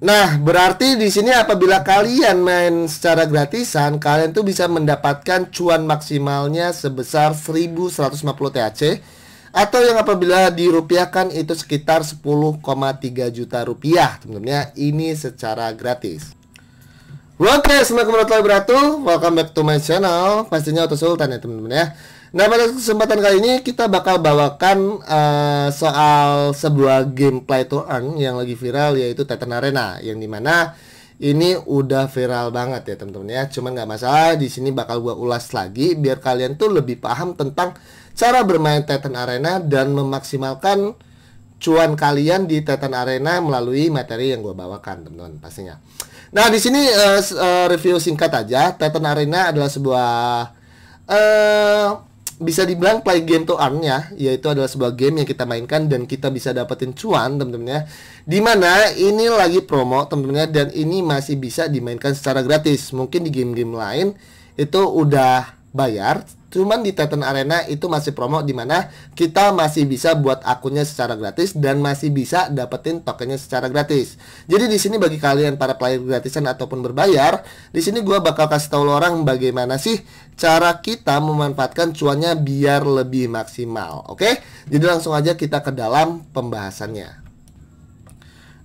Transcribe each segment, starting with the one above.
Nah, berarti di sini apabila kalian main secara gratisan, kalian tuh bisa mendapatkan cuan maksimalnya sebesar 1150 THC atau yang apabila dirupiahkan itu sekitar 10,3 juta rupiah, teman-teman ya. Ini secara gratis. Oke, okay, assalamualaikum warahmatullahi wabarakatuh. Welcome back to my channel. Pastinya Auto Sultan ya, teman-teman ya. Nah pada kesempatan kali ini kita bakal bawakan uh, soal sebuah gameplay to earn yang lagi viral yaitu Titan Arena yang dimana ini udah viral banget ya teman-teman ya. Cuman nggak masalah di sini bakal gua ulas lagi biar kalian tuh lebih paham tentang cara bermain Titan Arena dan memaksimalkan cuan kalian di Titan Arena melalui materi yang gue bawakan teman-teman pastinya. Nah di sini uh, review singkat aja. Titan Arena adalah sebuah uh, bisa dibilang play game to earn ya, yaitu adalah sebuah game yang kita mainkan dan kita bisa dapetin cuan teman-teman ya dimana ini lagi promo teman-teman ya dan ini masih bisa dimainkan secara gratis mungkin di game-game lain itu udah bayar Cuman di Titan Arena itu masih promo di mana kita masih bisa buat akunnya secara gratis dan masih bisa dapetin tokennya secara gratis. Jadi di sini bagi kalian para player gratisan ataupun berbayar, di sini gua bakal kasih tahu orang bagaimana sih cara kita memanfaatkan cuannya biar lebih maksimal. Oke? Jadi langsung aja kita ke dalam pembahasannya.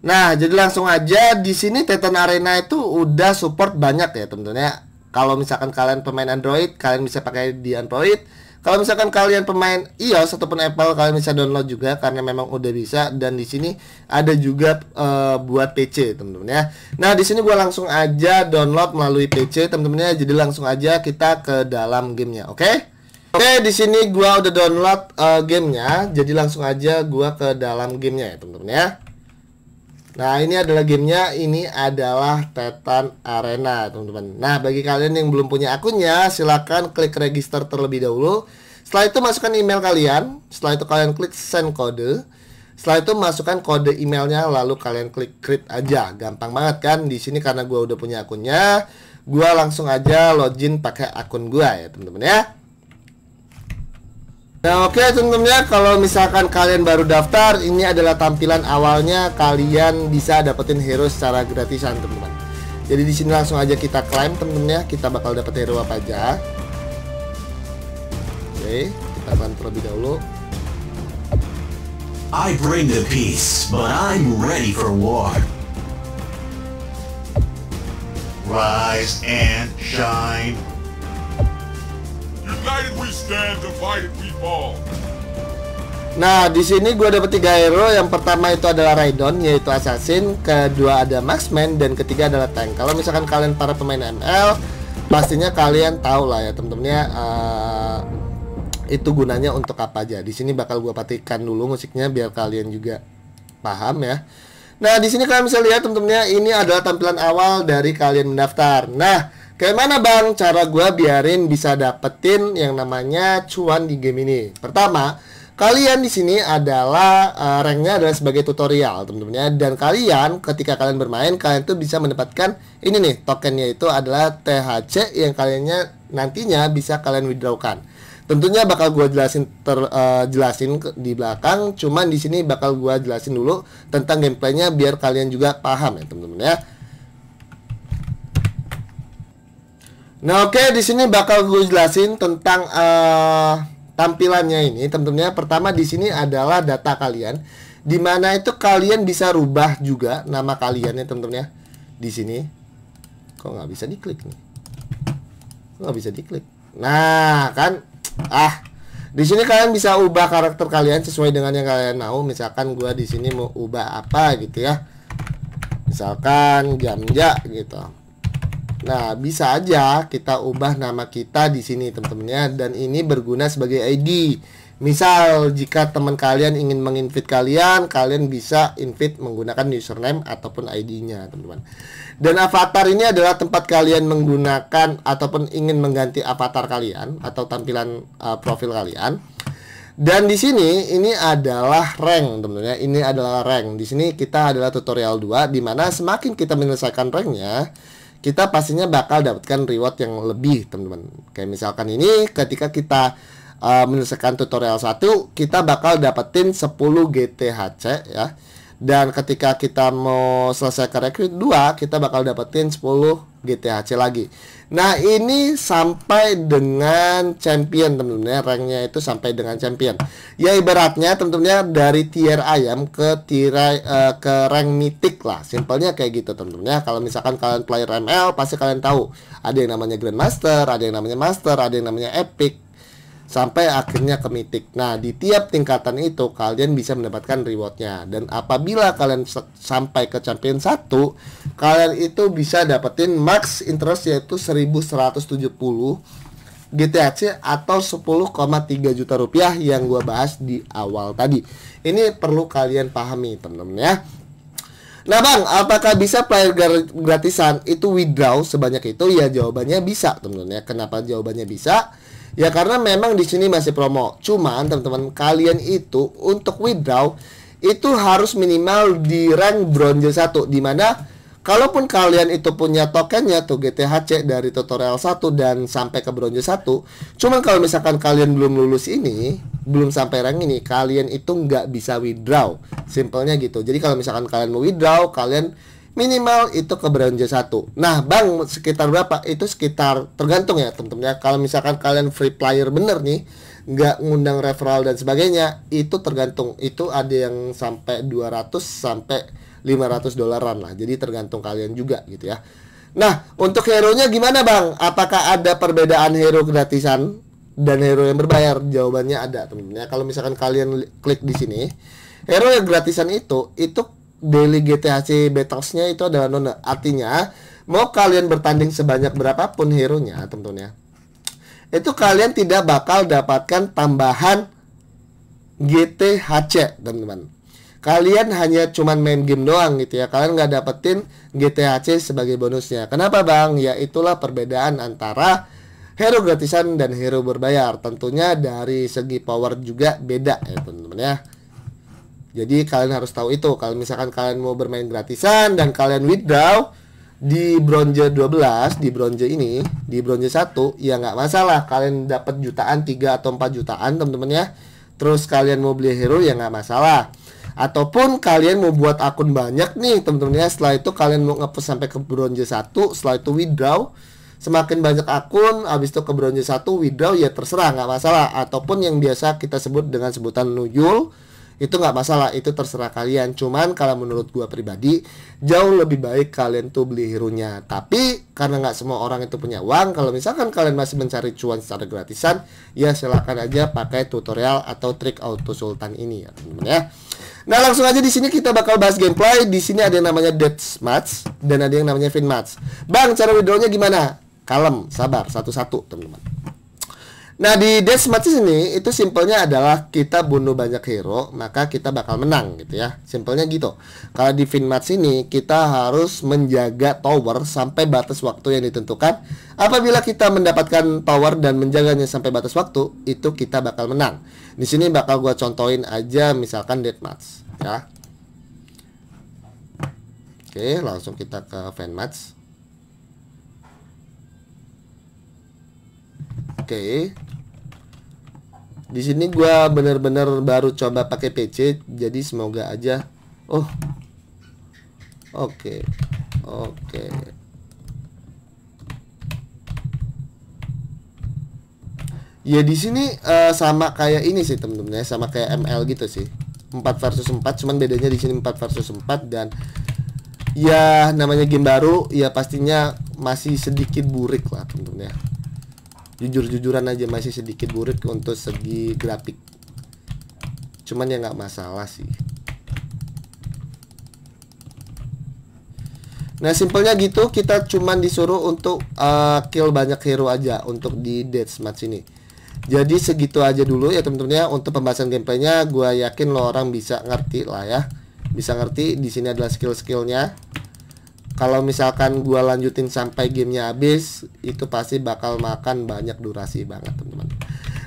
Nah, jadi langsung aja di sini Titan Arena itu udah support banyak ya, tentunya kalau misalkan kalian pemain Android, kalian bisa pakai di Android. Kalau misalkan kalian pemain iOS ataupun Apple, kalian bisa download juga karena memang udah bisa dan di sini ada juga e, buat PC, teman-teman ya. Nah, di sini gue langsung aja download melalui PC, teman-teman ya. Jadi langsung aja kita ke dalam gamenya, oke? Okay? Oke, okay, di sini gue udah download e, gamenya, jadi langsung aja gue ke dalam gamenya ya, teman-teman ya. Nah, ini adalah gamenya. Ini adalah Tetan Arena, teman-teman. Nah, bagi kalian yang belum punya akunnya, silahkan klik register terlebih dahulu. Setelah itu masukkan email kalian. Setelah itu kalian klik send kode. Setelah itu masukkan kode emailnya, lalu kalian klik create aja. Gampang banget kan? Di sini karena gue udah punya akunnya, gue langsung aja login pakai akun gue ya, teman-teman ya. Nah oke okay, ya kalau misalkan kalian baru daftar ini adalah tampilan awalnya kalian bisa dapetin hero secara gratisan teman-teman. Jadi di sini langsung aja kita klaim teman-teman ya kita bakal dapet hero apa aja. Oke okay, kita bantu lebih dahulu. I bring the peace, but I'm ready for war. Rise and shine. Nah, di sini gue dapet tiga hero. Yang pertama itu adalah Raidon, yaitu assassin. Kedua ada Maxman dan ketiga adalah tank. Kalau misalkan kalian para pemain ML, pastinya kalian tahu lah ya temen temennya uh, eh, itu gunanya untuk apa aja. Di sini bakal gue patikan dulu musiknya biar kalian juga paham ya. Nah, di sini kalian bisa lihat temen temennya ini adalah tampilan awal dari kalian mendaftar. Nah, Gimana bang cara gue biarin bisa dapetin yang namanya cuan di game ini? Pertama, kalian di sini adalah uh, ranknya adalah sebagai tutorial teman-teman ya dan kalian ketika kalian bermain kalian tuh bisa mendapatkan ini nih tokennya itu adalah THC yang kaliannya nantinya bisa kalian withdrawkan tentunya bakal gue jelasin ter uh, jelasin di belakang cuman di sini bakal gue jelasin dulu tentang gameplaynya biar kalian juga paham ya teman-teman ya Nah, oke okay, di sini bakal gue jelasin tentang uh, tampilannya ini. Tentunya pertama di sini adalah data kalian di mana itu kalian bisa rubah juga nama kalian ya, teman-teman ya. Di sini. Kok nggak bisa diklik nih? Kok nggak bisa diklik. Nah, kan ah di sini kalian bisa ubah karakter kalian sesuai dengan yang kalian mau. Misalkan gue di sini mau ubah apa gitu ya. Misalkan Jamja gitu Nah, bisa aja kita ubah nama kita di sini teman teman ya. dan ini berguna sebagai ID. Misal jika teman kalian ingin menginvite kalian, kalian bisa invite menggunakan username ataupun ID-nya, teman-teman. Dan avatar ini adalah tempat kalian menggunakan ataupun ingin mengganti avatar kalian atau tampilan uh, profil kalian. Dan di sini ini adalah rank, teman-teman. ya. Ini adalah rank. Di sini kita adalah tutorial 2 di mana semakin kita menyelesaikan ranknya, nya kita pastinya bakal dapatkan reward yang lebih teman-teman kayak misalkan ini ketika kita uh, menyelesaikan tutorial satu kita bakal dapetin 10 GTHC ya dan ketika kita mau selesai ke rekrut 2 kita bakal dapetin 10 GTHC lagi. Nah, ini sampai dengan champion teman-teman ya, ranknya itu sampai dengan champion. Ya ibaratnya teman-teman ya dari tier ayam ke tier uh, ke rank mitik lah. Simpelnya kayak gitu teman-teman ya. Kalau misalkan kalian player ML pasti kalian tahu ada yang namanya grandmaster, ada yang namanya master, ada yang namanya epic sampai akhirnya ke mitik. Nah, di tiap tingkatan itu kalian bisa mendapatkan rewardnya. Dan apabila kalian sampai ke champion 1, kalian itu bisa dapetin max interest yaitu 1170 GTHC atau 10,3 juta rupiah yang gue bahas di awal tadi. Ini perlu kalian pahami teman-teman ya. Nah bang, apakah bisa player gratisan itu withdraw sebanyak itu? Ya jawabannya bisa teman-teman ya. Kenapa jawabannya bisa? Ya karena memang di sini masih promo. Cuman teman-teman kalian itu untuk withdraw itu harus minimal di rank bronze 1 di mana kalaupun kalian itu punya tokennya tuh GTHC dari tutorial 1 dan sampai ke bronze 1 cuman kalau misalkan kalian belum lulus ini belum sampai rank ini kalian itu nggak bisa withdraw simpelnya gitu jadi kalau misalkan kalian mau withdraw kalian minimal itu ke satu. Nah, bang sekitar berapa? Itu sekitar tergantung ya teman-teman ya. Kalau misalkan kalian free player bener nih, nggak ngundang referral dan sebagainya, itu tergantung. Itu ada yang sampai 200 sampai 500 dolaran lah. Jadi tergantung kalian juga gitu ya. Nah, untuk hero-nya gimana bang? Apakah ada perbedaan hero gratisan dan hero yang berbayar? Jawabannya ada teman-teman ya. Kalau misalkan kalian klik di sini, hero yang gratisan itu itu daily GTHC battlesnya itu adalah nona artinya mau kalian bertanding sebanyak berapapun hero nya tentunya itu kalian tidak bakal dapatkan tambahan GTHC teman-teman kalian hanya cuman main game doang gitu ya kalian nggak dapetin GTHC sebagai bonusnya kenapa bang ya itulah perbedaan antara hero gratisan dan hero berbayar tentunya dari segi power juga beda ya teman-teman ya jadi kalian harus tahu itu. Kalau misalkan kalian mau bermain gratisan dan kalian withdraw di bronze 12, di bronze ini, di bronze 1, ya nggak masalah. Kalian dapat jutaan, 3 atau 4 jutaan teman-teman ya. Terus kalian mau beli hero ya nggak masalah. Ataupun kalian mau buat akun banyak nih teman-teman ya. Setelah itu kalian mau nge sampai ke bronze 1, setelah itu withdraw. Semakin banyak akun, habis itu ke bronze 1, withdraw ya terserah nggak masalah. Ataupun yang biasa kita sebut dengan sebutan nujul itu nggak masalah itu terserah kalian cuman kalau menurut gua pribadi jauh lebih baik kalian tuh beli hero nya tapi karena nggak semua orang itu punya uang kalau misalkan kalian masih mencari cuan secara gratisan ya silahkan aja pakai tutorial atau trik auto sultan ini ya teman-teman ya nah langsung aja di sini kita bakal bahas gameplay di sini ada yang namanya death match dan ada yang namanya fin match bang cara withdrawnya gimana kalem sabar satu-satu teman-teman Nah di deathmatch ini itu simpelnya adalah kita bunuh banyak hero maka kita bakal menang gitu ya. Simpelnya gitu. Kalau di finmatch match ini kita harus menjaga tower sampai batas waktu yang ditentukan. Apabila kita mendapatkan tower dan menjaganya sampai batas waktu itu kita bakal menang. Di sini bakal gue contohin aja misalkan deathmatch ya. Oke, langsung kita ke fan match. Oke, okay di sini gue bener-bener baru coba pakai PC jadi semoga aja oh oke okay. oke okay. ya di sini uh, sama kayak ini sih temen-temen ya sama kayak ML gitu sih 4 versus 4 cuman bedanya di sini 4 versus 4 dan ya namanya game baru ya pastinya masih sedikit burik lah temen-temen ya jujur-jujuran aja masih sedikit burit untuk segi grafik cuman ya nggak masalah sih Nah simpelnya gitu kita cuman disuruh untuk uh, kill banyak hero aja untuk di deathmatch ini Jadi segitu aja dulu ya teman-teman ya untuk pembahasan gameplaynya gue yakin lo orang bisa ngerti lah ya Bisa ngerti di sini adalah skill-skillnya kalau misalkan gua lanjutin sampai gamenya habis itu pasti bakal makan banyak durasi banget teman-teman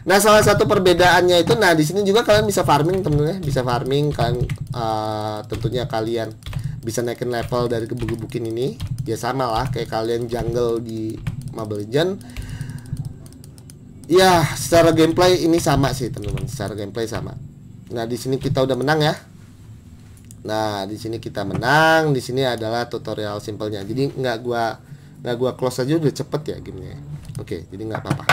nah salah satu perbedaannya itu nah di sini juga kalian bisa farming teman ya bisa farming kan uh, tentunya kalian bisa naikin level dari gebuk-gebukin ini ya sama lah kayak kalian jungle di Mobile Legend ya secara gameplay ini sama sih teman-teman secara gameplay sama nah di sini kita udah menang ya Nah, di sini kita menang. Di sini adalah tutorial simpelnya. Jadi nggak gua nggak gua close aja udah cepet ya gamenya. Oke, jadi nggak apa-apa.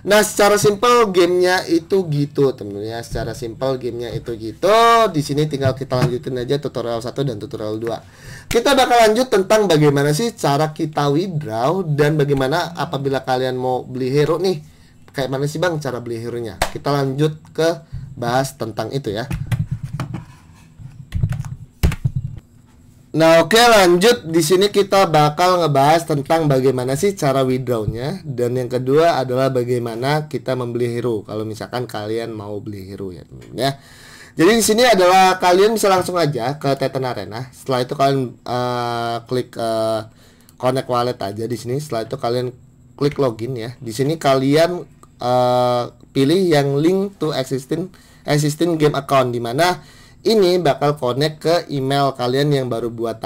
Nah, secara simpel gamenya itu gitu, temennya. Secara simpel gamenya itu gitu. Di sini tinggal kita lanjutin aja tutorial 1 dan tutorial 2. Kita bakal lanjut tentang bagaimana sih cara kita withdraw dan bagaimana apabila kalian mau beli hero nih. Kayak mana sih Bang cara beli hero-nya? Kita lanjut ke bahas tentang itu ya. Nah, oke okay, lanjut di sini kita bakal ngebahas tentang bagaimana sih cara withdrawnya dan yang kedua adalah bagaimana kita membeli hero kalau misalkan kalian mau beli hero ya ya. Jadi di sini adalah kalian bisa langsung aja ke Titan Arena. Setelah itu kalian uh, klik uh, connect wallet aja di sini. Setelah itu kalian klik login ya. Di sini kalian uh, pilih yang link to existing existing game account di mana ini bakal connect ke email kalian yang baru buat.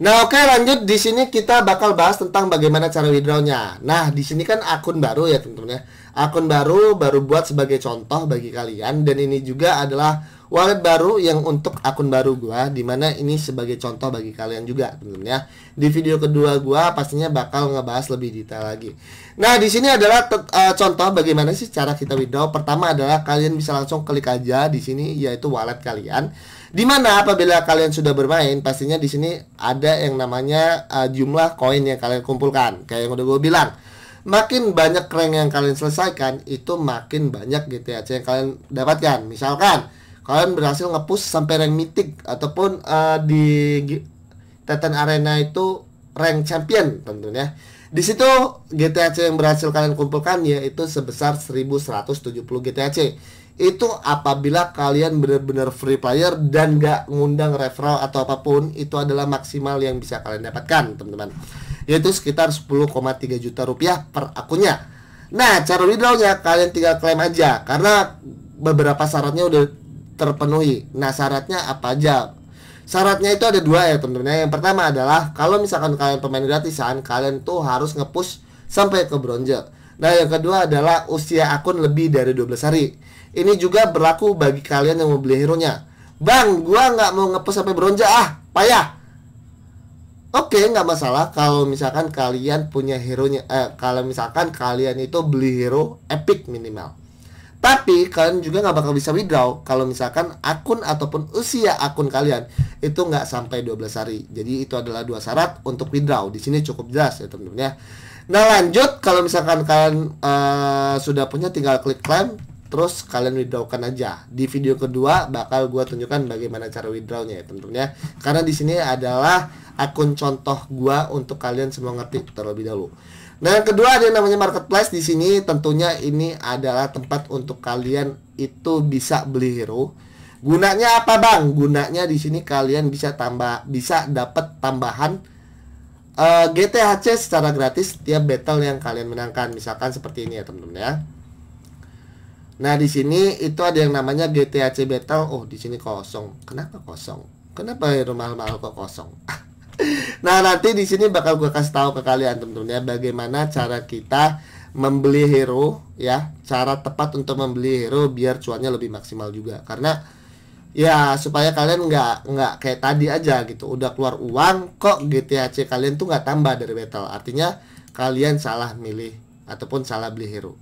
Nah, oke okay, lanjut di sini kita bakal bahas tentang bagaimana cara withdrawnya. Nah, di sini kan akun baru ya teman-teman ya. Akun baru baru buat sebagai contoh bagi kalian dan ini juga adalah wallet baru yang untuk akun baru gua dimana ini sebagai contoh bagi kalian juga teman-teman ya di video kedua gua pastinya bakal ngebahas lebih detail lagi nah di sini adalah uh, contoh bagaimana sih cara kita withdraw pertama adalah kalian bisa langsung klik aja di sini yaitu wallet kalian dimana apabila kalian sudah bermain pastinya di sini ada yang namanya uh, jumlah koin yang kalian kumpulkan kayak yang udah gue bilang makin banyak rank yang kalian selesaikan itu makin banyak GTAC yang kalian dapatkan misalkan kalian berhasil ngepush sampai rank mythic ataupun uh, di Titan Arena itu rank champion tentunya. Di situ GTAC yang berhasil kalian kumpulkan yaitu sebesar 1170 GTAC. Itu apabila kalian benar-benar free player dan gak ngundang referral atau apapun, itu adalah maksimal yang bisa kalian dapatkan, teman-teman. Yaitu sekitar 10,3 juta rupiah per akunnya. Nah, cara withdrawnya kalian tinggal klaim aja karena beberapa syaratnya udah terpenuhi. Nah, syaratnya apa aja? Syaratnya itu ada dua ya teman-teman. Yang pertama adalah kalau misalkan kalian pemain gratisan, kalian tuh harus ngepush sampai ke bronze. Nah, yang kedua adalah usia akun lebih dari 12 hari. Ini juga berlaku bagi kalian yang mau beli hero-nya. Bang, gua nggak mau ngepush sampai bronze ah, payah. Oke, okay, nggak masalah kalau misalkan kalian punya hero-nya eh kalau misalkan kalian itu beli hero epic minimal. Tapi kalian juga nggak bakal bisa withdraw kalau misalkan akun ataupun usia akun kalian itu nggak sampai 12 hari. Jadi itu adalah dua syarat untuk withdraw. Di sini cukup jelas ya teman-teman ya. Nah lanjut kalau misalkan kalian uh, sudah punya tinggal klik claim terus kalian withdrawkan aja. Di video kedua bakal gue tunjukkan bagaimana cara withdrawnya ya teman-teman ya. Karena di sini adalah akun contoh gue untuk kalian semua ngerti terlebih dahulu. Nah, yang kedua ada yang namanya marketplace di sini tentunya ini adalah tempat untuk kalian itu bisa beli hero. Gunanya apa, Bang? Gunanya di sini kalian bisa tambah bisa dapat tambahan uh, eh, GTHC secara gratis setiap battle yang kalian menangkan. Misalkan seperti ini ya, teman-teman ya. Nah, di sini itu ada yang namanya GTHC battle. Oh, di sini kosong. Kenapa kosong? Kenapa rumah rumah mahal kok kosong? Ah, nah nanti di sini bakal gue kasih tahu ke kalian teman-teman ya bagaimana cara kita membeli hero ya cara tepat untuk membeli hero biar cuannya lebih maksimal juga karena ya supaya kalian nggak nggak kayak tadi aja gitu udah keluar uang kok GTHC kalian tuh nggak tambah dari battle artinya kalian salah milih ataupun salah beli hero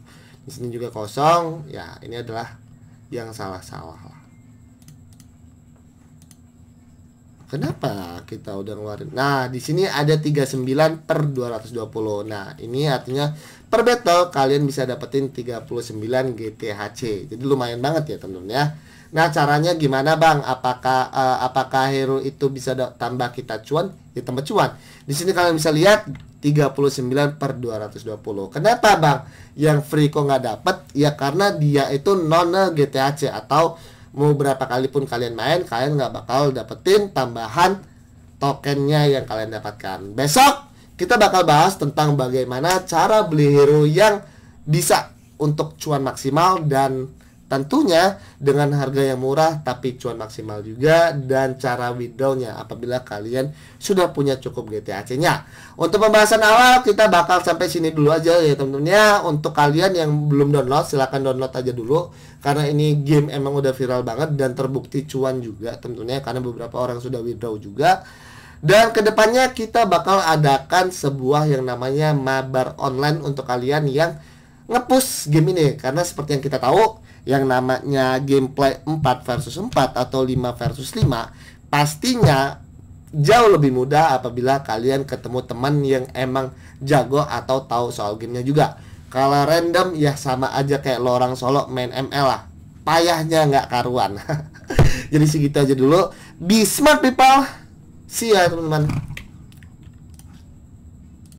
di sini juga kosong ya ini adalah yang salah-salah Kenapa kita udah ngeluarin? Nah, di sini ada 39 per 220. Nah, ini artinya per battle kalian bisa dapetin 39 GTHC. Jadi lumayan banget ya, teman-teman ya. Nah, caranya gimana, Bang? Apakah uh, apakah hero itu bisa tambah kita cuan? Ditambah ya, cuan. Di sini kalian bisa lihat 39 per 220 Kenapa bang? Yang free kok nggak dapet? Ya karena dia itu non GTHC atau mau berapa kali pun kalian main kalian nggak bakal dapetin tambahan tokennya yang kalian dapatkan besok kita bakal bahas tentang bagaimana cara beli hero yang bisa untuk cuan maksimal dan Tentunya dengan harga yang murah tapi cuan maksimal juga dan cara withdrawnya apabila kalian sudah punya cukup GTAC-nya. Untuk pembahasan awal kita bakal sampai sini dulu aja ya Tentunya Untuk kalian yang belum download silahkan download aja dulu karena ini game emang udah viral banget dan terbukti cuan juga tentunya karena beberapa orang sudah withdraw juga. Dan kedepannya kita bakal adakan sebuah yang namanya mabar online untuk kalian yang ngepush game ini karena seperti yang kita tahu yang namanya gameplay 4 versus 4 atau 5 versus 5 pastinya jauh lebih mudah apabila kalian ketemu teman yang emang jago atau tahu soal gamenya juga kalau random ya sama aja kayak lo orang solo main ML lah payahnya nggak karuan jadi segitu aja dulu be smart people see ya teman-teman